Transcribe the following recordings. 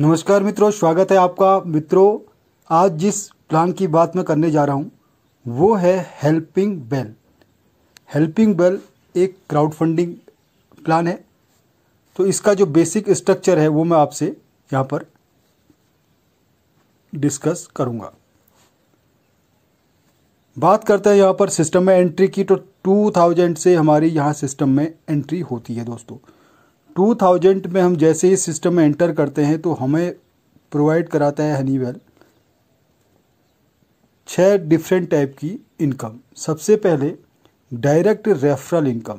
नमस्कार मित्रों स्वागत है आपका मित्रों आज जिस प्लान की बात मैं करने जा रहा हूँ वो है हेल्पिंग बेल हेल्पिंग बेल एक क्राउड फंडिंग प्लान है तो इसका जो बेसिक स्ट्रक्चर है वो मैं आपसे यहाँ पर डिस्कस करूँगा बात करते हैं यहाँ पर सिस्टम में एंट्री की तो 2000 से हमारी यहाँ सिस्टम में एंट्री होती है दोस्तों टू में हम जैसे ही सिस्टम में एंटर करते हैं तो हमें प्रोवाइड कराता है हनीवेल छः डिफरेंट टाइप की इनकम सबसे पहले direct referral income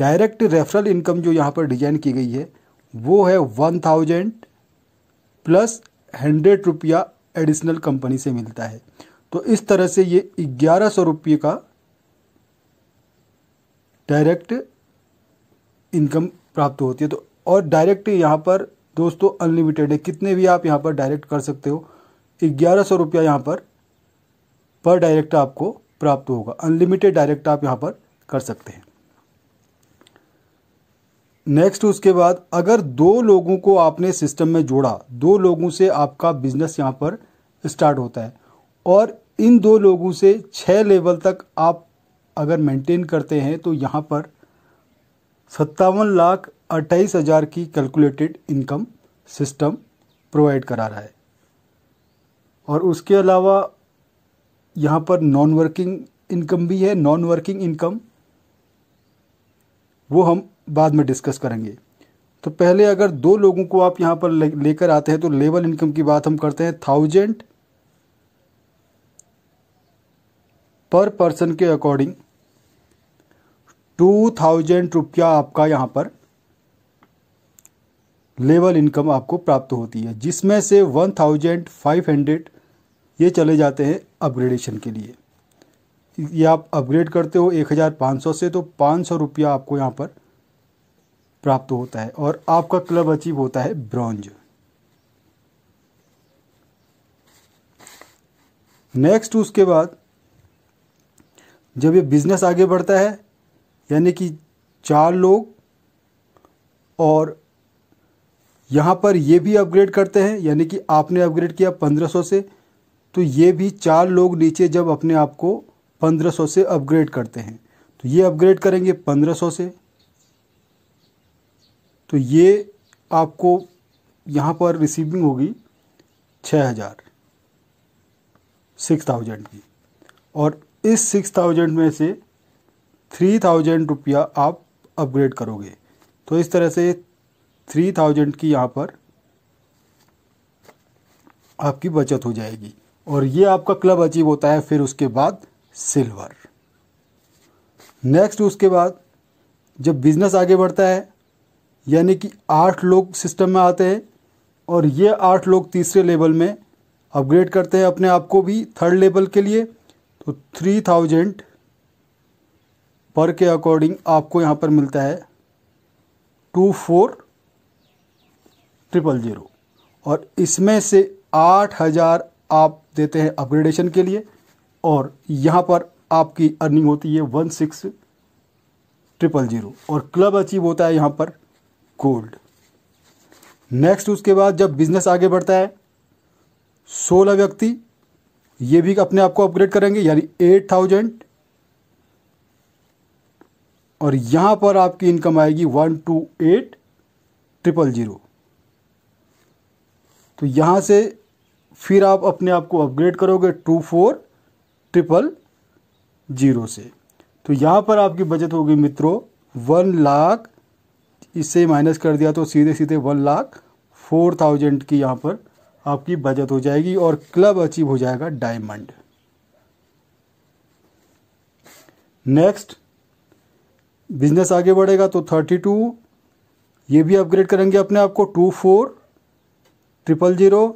direct referral income जो यहाँ पर डिजाइन की गई है वो है वन थाउजेंड प्लस हंड्रेड रुपया एडिशनल कंपनी से मिलता है तो इस तरह से ये ग्यारह सौ रुपये का डायरेक्ट इनकम प्राप्त होती है तो और डायरेक्ट यहाँ पर दोस्तों अनलिमिटेड है कितने भी आप यहाँ पर डायरेक्ट कर सकते हो ग्यारह सौ रुपया यहाँ पर पर डायरेक्ट आपको प्राप्त होगा अनलिमिटेड डायरेक्ट आप यहाँ पर कर सकते हैं नेक्स्ट उसके बाद अगर दो लोगों को आपने सिस्टम में जोड़ा दो लोगों से आपका बिजनेस यहाँ पर स्टार्ट होता है और इन दो लोगों से छः लेवल तक आप अगर मेंटेन करते हैं तो यहाँ पर सत्तावन लाख अट्ठाईस हज़ार की कैलकुलेटेड इनकम सिस्टम प्रोवाइड करा रहा है और उसके अलावा यहाँ पर नॉन वर्किंग इनकम भी है नॉन वर्किंग इनकम वो हम बाद में डिस्कस करेंगे तो पहले अगर दो लोगों को आप यहाँ पर लेकर ले आते हैं तो लेबल इनकम की बात हम करते हैं थाउजेंड पर पर्सन के अकॉर्डिंग टू थाउजेंड रुपया आपका यहाँ पर लेवल इनकम आपको प्राप्त होती है जिसमें से वन थाउजेंड फाइव हंड्रेड ये चले जाते हैं अपग्रेडेशन के लिए ये आप अपग्रेड करते हो एक हज़ार पाँच सौ से तो पाँच सौ रुपया आपको यहाँ पर प्राप्त होता है और आपका क्लब अचीव होता है ब्रॉन्ज नेक्स्ट उसके बाद जब ये बिज़नेस आगे बढ़ता है यानी कि चार लोग और यहाँ पर ये भी अपग्रेड करते हैं यानी कि आपने अपग्रेड किया 1500 से तो ये भी चार लोग नीचे जब अपने आप को 1500 से अपग्रेड करते हैं तो ये अपग्रेड करेंगे 1500 से तो ये आपको यहाँ पर रिसीविंग होगी 6000 6000 की और इस 6000 में से थ्री थाउजेंड रुपया आप अपग्रेड करोगे तो इस तरह से थ्री थाउजेंड की यहाँ पर आपकी बचत हो जाएगी और ये आपका क्लब अचीव होता है फिर उसके बाद सिल्वर नेक्स्ट उसके बाद जब बिज़नेस आगे बढ़ता है यानी कि आठ लोग सिस्टम में आते हैं और ये आठ लोग तीसरे लेवल में अपग्रेड करते हैं अपने आप को भी थर्ड लेवल के लिए तो थ्री थाउजेंड पर के अकॉर्डिंग आपको यहाँ पर मिलता है टू फोर ट्रिपल ज़ीरो और इसमें से आठ हज़ार आप देते हैं अपग्रेडेशन के लिए और यहाँ पर आपकी अर्निंग होती है वन सिक्स ट्रिपल ज़ीरो और क्लब अचीव होता है यहाँ पर गोल्ड नेक्स्ट उसके बाद जब बिजनेस आगे बढ़ता है सोलह व्यक्ति ये भी अपने आप को अपग्रेड करेंगे यानी एट थाउजेंड और यहाँ पर आपकी इनकम आएगी one two eight triple zero तो यहाँ से फिर आप अपने आप को अपग्रेड करोगे टू फोर ट्रिपल ज़ीरो से तो यहाँ पर आपकी बचत होगी मित्रों वन लाख इससे माइनस कर दिया तो सीधे सीधे वन लाख फोर थाउजेंड की यहाँ पर आपकी बचत हो जाएगी और क्लब अचीव हो जाएगा डायमंड नेक्स्ट बिजनेस आगे बढ़ेगा तो थर्टी टू ये भी अपग्रेड करेंगे अपने आप को टू फोर ट्रिपल ज़ीरो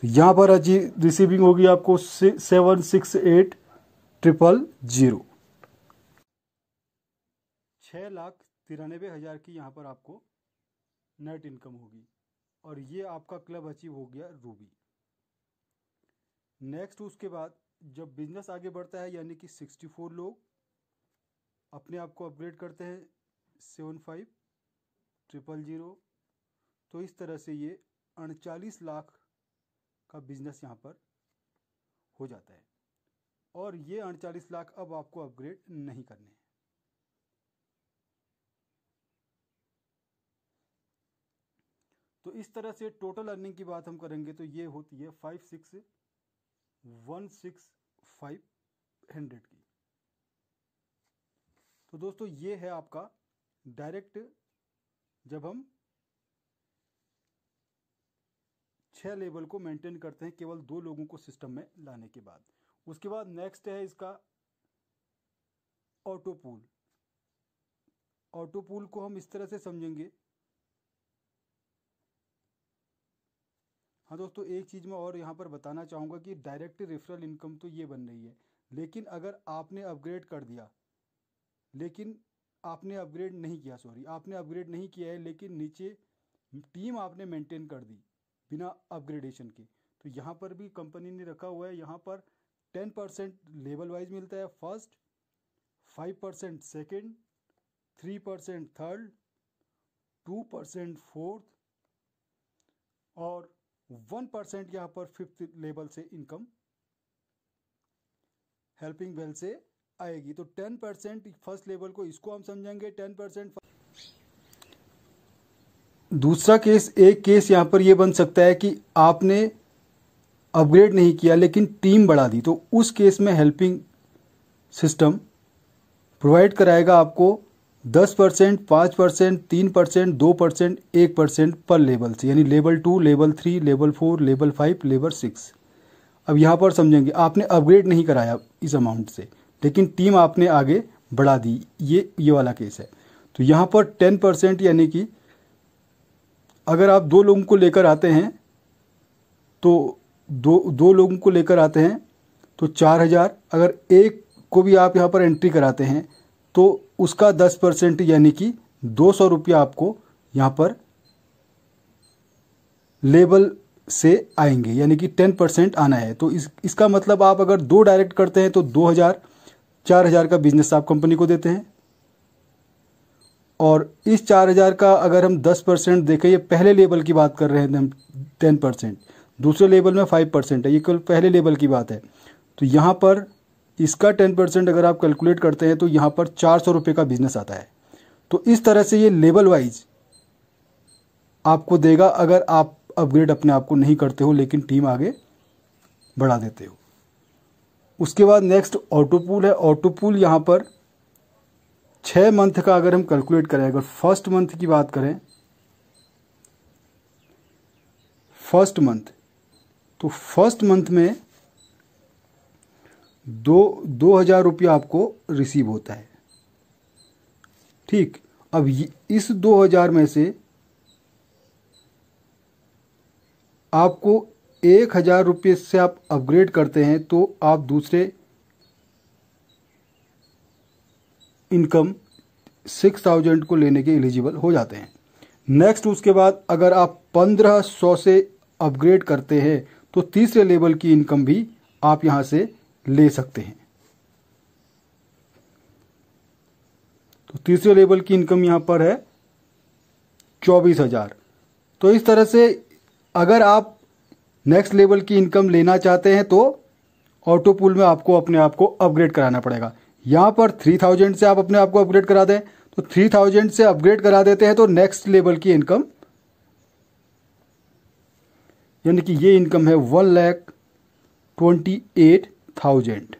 तो यहाँ पर रिसीविंग होगी आपको seven six eight triple zero छः लाख तिरानबे हज़ार की यहाँ पर आपको नेट इनकम होगी और ये आपका क्लब अचीव हो गया रूबी नेक्स्ट उसके बाद जब बिजनेस आगे बढ़ता है यानी कि सिक्सटी फोर लोग अपने आप को अपग्रेड करते हैं सेवन फाइव ट्रिपल ज़ीरो तो इस तरह से ये अड़चालीस लाख का बिजनेस यहाँ पर हो जाता है और ये अड़चालीस लाख अब आपको अपग्रेड नहीं करने हैं तो इस तरह से टोटल अर्निंग की बात हम करेंगे तो ये होती है five six one six five hundred की तो दोस्तों ये है आपका डायरेक्ट जब हम छह लेवल को मेंटेन करते हैं केवल दो लोगों को सिस्टम में लाने के बाद उसके बाद नेक्स्ट है इसका ऑटो पूल ऑटो पूल को हम इस तरह से समझेंगे हाँ दोस्तों एक चीज़ मैं और यहाँ पर बताना चाहूंगा कि डायरेक्ट रेफरल इनकम तो ये बन रही है लेकिन अगर आपने अपग्रेड कर दिया लेकिन आपने अपग्रेड नहीं किया सॉरी आपने अपग्रेड नहीं किया है लेकिन नीचे टीम आपने मेंटेन कर दी बिना अपग्रेडेशन के तो यहाँ पर भी कंपनी ने रखा हुआ है यहाँ पर टेन परसेंट लेवल वाइज मिलता है first five percent second three percent third two percent fourth और वन परसेंट यहाँ पर फिफ्थ लेवल से इनकम हेल्पिंग वेल से आएगी तो टेन परसेंट फर्स्ट लेवल को इसको हम समझेंगे टेन परसेंट दूसरा केस एक केस यहां पर यह बन सकता है कि आपने अपग्रेड नहीं किया लेकिन टीम बढ़ा दी तो उस केस में हेल्पिंग सिस्टम प्रोवाइड कराएगा आपको दस परसेंट पाँच परसेंट तीन परसेंट दो परसेंट एक परसेंट पर लेवल से यानी level two level three level four level five level six अब यहाँ पर समझेंगे आपने अपग्रेड नहीं कराया इस अमाउंट से लेकिन टीम आपने आगे बढ़ा दी ये ये वाला केस है तो यहाँ पर टेन परसेंट यानी कि अगर आप दो लोगों को लेकर आते हैं तो दो दो लोगों को लेकर आते हैं तो चार हज़ार अगर एक को भी आप यहाँ पर एंट्री कराते हैं तो उसका दस परसेंट यानी कि दो सौ रुपया आपको यहाँ पर लेबल से आएंगे यानी कि टेन परसेंट आना है तो इस इसका मतलब आप अगर दो डायरेक्ट करते हैं तो दो हज़ार चार हज़ार का बिजनेस आप कंपनी को देते हैं और इस चार हज़ार का अगर हम दस परसेंट देखें ये पहले लेवल की बात कर रहे हैं हम टेन परसेंट दूसरे लेवल में फाइव परसेंट है ये केवल पहले लेवल की बात है तो यहाँ पर इसका टेन परसेंट अगर आप कैलकुलेट करते हैं तो यहाँ पर चार सौ रुपये का बिजनेस आता है तो इस तरह से ये लेवल वाइज आपको देगा अगर आप अपग्रेड अपने आप को नहीं करते हो लेकिन टीम आगे बढ़ा देते हो उसके बाद नेक्स्ट ऑटो है ऑटो पूल यहाँ पर छः मंथ का अगर हम कैलकुलेट करें अगर फर्स्ट मंथ की बात करें फर्स्ट मंथ तो फर्स्ट मंथ में दो दो हज़ार रुपया आपको रिसीव होता है ठीक अब इस दो हज़ार में से आपको एक हज़ार रुपये से आप अपग्रेड करते हैं तो आप दूसरे इनकम सिक्स थाउजेंड को लेने के एलिजिबल हो जाते हैं नेक्स्ट उसके बाद अगर आप पंद्रह सौ से अपग्रेड करते हैं तो तीसरे लेवल की इनकम भी आप यहां से ले सकते हैं तो तीसरे लेवल की इनकम यहां पर है चौबीस हजार तो इस तरह से अगर आप नेक्स्ट लेवल की इनकम लेना चाहते हैं तो ऑटो पुल में आपको अपने आप को अपग्रेड कराना पड़ेगा यहाँ पर थ्री थाउजेंड से आप अपने आप को अपग्रेड करा दें तो थ्री थाउजेंड से अपग्रेड करा देते हैं तो नेक्स्ट लेवल की इनकम यानी कि ये इनकम है one lakh twenty eight thousand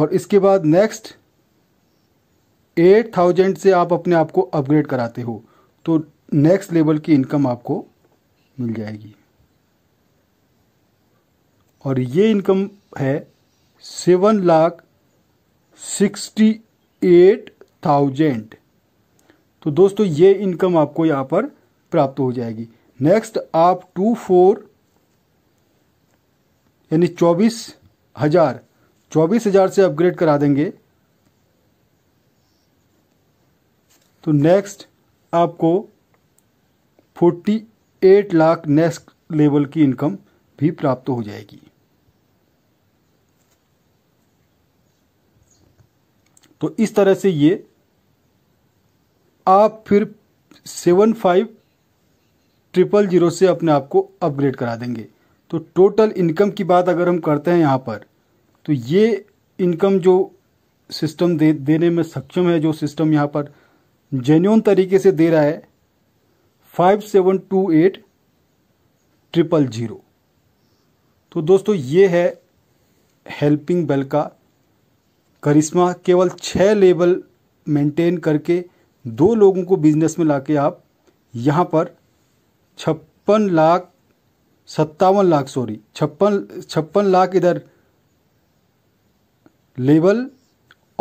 और इसके बाद नेक्स्ट एट थाउजेंड से आप अपने आप को अपग्रेड कराते हो तो नेक्स्ट लेवल की इनकम आपको मिल जाएगी और ये इनकम है seven lakh sixty eight thousand तो दोस्तों ये इनकम आपको यहां पर प्राप्त हो जाएगी नेक्स्ट आप टू फोर यानी चौबीस हजार चौबीस हजार से अपग्रेड करा देंगे तो नेक्स्ट आपको forty eight lakh next level की इनकम भी प्राप्त हो जाएगी तो इस तरह से ये आप फिर सेवन फाइव ट्रिपल जीरो से अपने आप को अपग्रेड करा देंगे तो टोटल इनकम की बात अगर हम करते हैं यहाँ पर तो ये इनकम जो सिस्टम दे देने में सक्षम है जो सिस्टम यहाँ पर जेन्यून तरीके से दे रहा है five seven two eight triple zero तो दोस्तों ये है हेल्पिंग बेल का करिश्मा केवल छः लेवल मेंटेन करके दो लोगों को बिजनेस में लाके आप यहाँ पर छप्पन लाख सत्तावन लाख सॉरी छप्पन छप्पन लाख इधर लेवल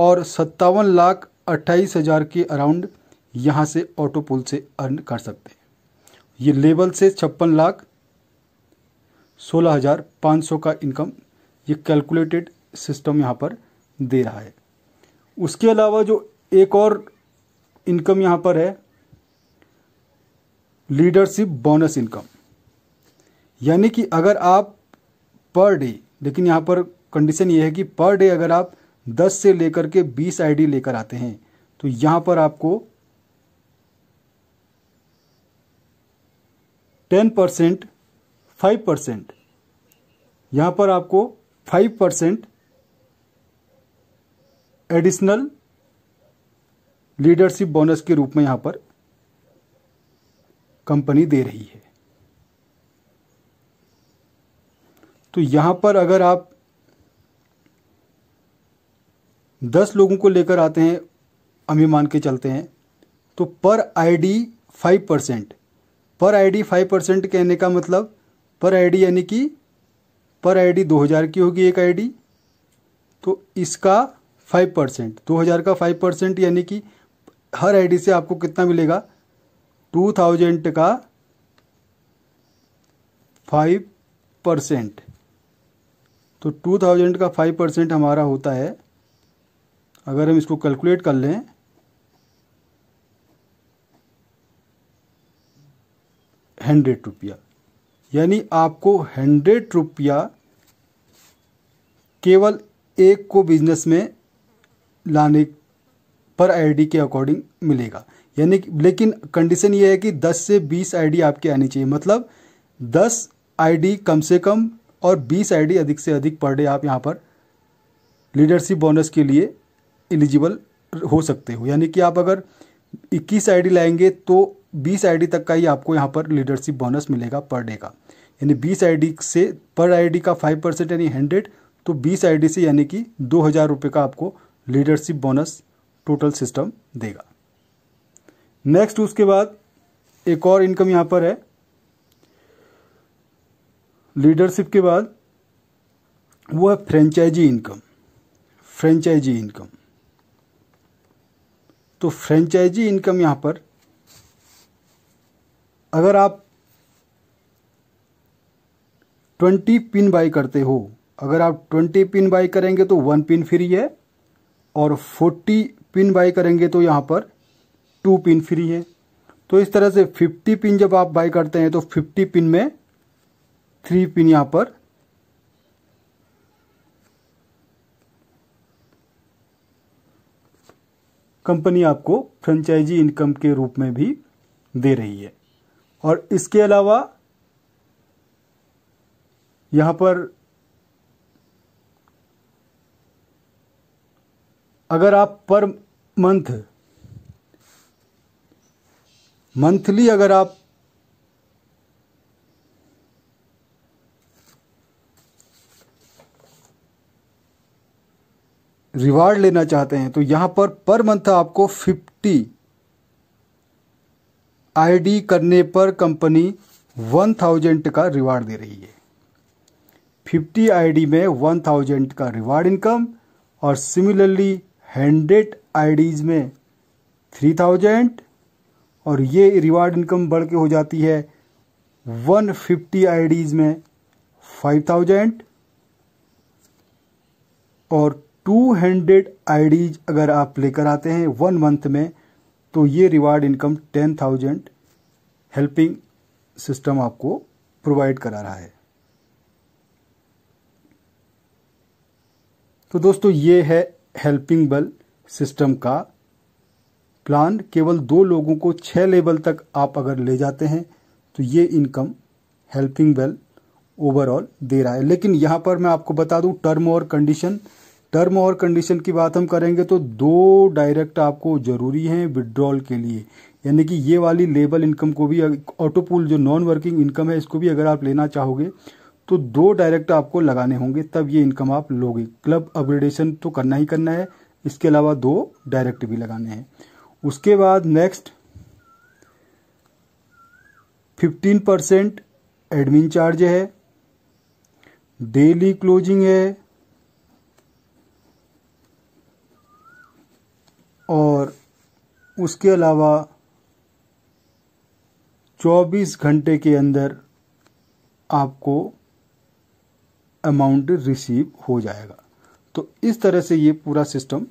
और सत्तावन लाख अट्ठाईस हज़ार के अराउंड यहाँ से ऑटो पुल से अर्न कर सकते हैं ये लेवल से छप्पन लाख सोलह हज़ार पाँच सौ का इनकम ये कैलकुलेटेड सिस्टम यहाँ पर दे रहा है उसके अलावा जो एक और इनकम यहाँ पर है लीडरशिप बोनस इनकम यानी कि अगर आप पर डे लेकिन यहाँ पर कंडीशन ये है कि पर डे अगर आप 10 से लेकर के 20 आईडी लेकर आते हैं तो यहाँ पर आपको टेन परसेंट फाइव परसेंट यहां पर आपको five percent additional leadership bonus के रूप में यहां पर कंपनी दे रही है तो यहां पर अगर आप दस लोगों को लेकर आते हैं हम के चलते हैं तो per ID five percent per ID five percent कहने का मतलब पर आईडी यानी कि पर आईडी दो हज़ार की होगी एक आईडी तो इसका फाइव परसेंट दो हज़ार का फाइव परसेंट यानी कि हर आईडी से आपको कितना मिलेगा टू थाउजेंड का फाइव परसेंट तो टू थाउजेंड का फाइव परसेंट हमारा होता है अगर हम इसको कैलकुलेट कर लें हंड्रेड रुपया यानी आपको हंड्रेड रुपया केवल एक को बिजनेस में लाने पर आईडी के अकॉर्डिंग मिलेगा यानी लेकिन कंडीशन ये है कि 10 से 20 आईडी आपके आनी चाहिए मतलब 10 आईडी कम से कम और 20 आईडी अधिक से अधिक पर डे आप यहाँ पर लीडरशिप बोनस के लिए एलिजिबल हो सकते हो यानी कि आप अगर 21 आईडी लाएंगे तो बीस आईडी तक का ही आपको यहाँ पर लीडरशिप बोनस मिलेगा पर डे का यानी बीस आईडी से पर आईडी का फाइव परसेंट यानी हंड्रेड तो बीस आईडी से यानी कि दो हज़ार रुपये का आपको लीडरशिप बोनस टोटल सिस्टम देगा नेक्स्ट उसके बाद एक और इनकम यहाँ पर है लीडरशिप के बाद वो है फ्रेंचाइजी इनकम फ्रेंचाइजी इनकम तो फ्रेंचाइजी इनकम यहाँ पर अगर आप ट्वेंटी पिन बाई करते हो अगर आप ट्वेंटी पिन बाई करेंगे तो वन पिन फ्री है और फोर्टी पिन बाई करेंगे तो यहाँ पर टू पिन फ्री है तो इस तरह से फिफ्टी पिन जब आप बाई करते हैं तो फिफ्टी पिन में थ्री पिन यहाँ पर कंपनी आपको फ्रेंचाइजी इनकम के रूप में भी दे रही है और इसके अलावा यहां पर अगर आप पर मंथ मंथली अगर आप रिवार्ड लेना चाहते हैं तो यहां पर पर मंथ आपको फिफ्टी आईडी करने पर कंपनी वन थाउजेंड का रिवार्ड दे रही है फिफ्टी आईडी में वन थाउजेंड का रिवार्ड इनकम और सिमिलरली हंड्रेड आईडीज में थ्री थाउजेंड और ये रिवार्ड इनकम बढ़ के हो जाती है वन फिफ्टी आईडीज में फाइव थाउजेंड और टू हंड्रेड आईडीज अगर आप लेकर आते हैं वन मंथ में तो ये reward income ten thousand helping system आपको प्रोवाइड करा रहा है तो दोस्तों ये है हेल्पिंग बल सिस्टम का प्लान केवल दो लोगों को छह लेवल तक आप अगर ले जाते हैं तो ये इनकम हेल्पिंग बेल ओवरऑल दे रहा है लेकिन यहां पर मैं आपको बता दूं टर्म और कंडीशन टर्म और कंडीशन की बात हम करेंगे तो दो डायरेक्ट आपको जरूरी हैं विड्रॉल के लिए यानी कि ये वाली लेबल इनकम को भी ऑटो जो नॉन वर्किंग इनकम है इसको भी अगर आप लेना चाहोगे तो दो डायरेक्ट आपको लगाने होंगे तब ये इनकम आप लोगे क्लब अपग्रेडेशन तो करना ही करना है इसके अलावा दो डायरेक्ट भी लगाने हैं उसके बाद next fifteen percent admin charge है डेली क्लोजिंग है और उसके अलावा 24 घंटे के अंदर आपको अमाउंट रिसीव हो जाएगा तो इस तरह से ये पूरा सिस्टम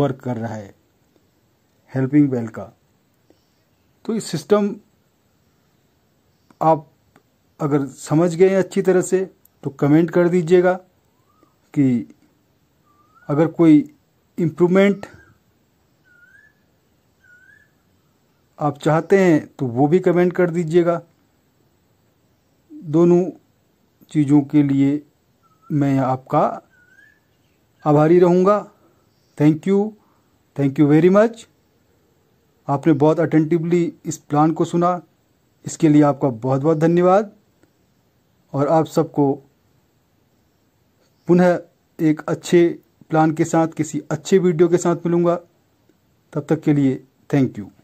वर्क कर रहा है हेल्पिंग बेल का तो इस सिस्टम आप अगर समझ गए अच्छी तरह से तो कमेंट कर दीजिएगा कि अगर कोई इम्प्रूवमेंट आप चाहते हैं तो वो भी कमेंट कर दीजिएगा दोनों चीज़ों के लिए मैं आपका आभारी रहूँगा thank you thank you very much आपने बहुत अटेंटिवली इस प्लान को सुना इसके लिए आपका बहुत बहुत धन्यवाद और आप सबको पुनः एक अच्छे प्लान के साथ किसी अच्छे वीडियो के साथ मिलूँगा तब तक के लिए थैंक यू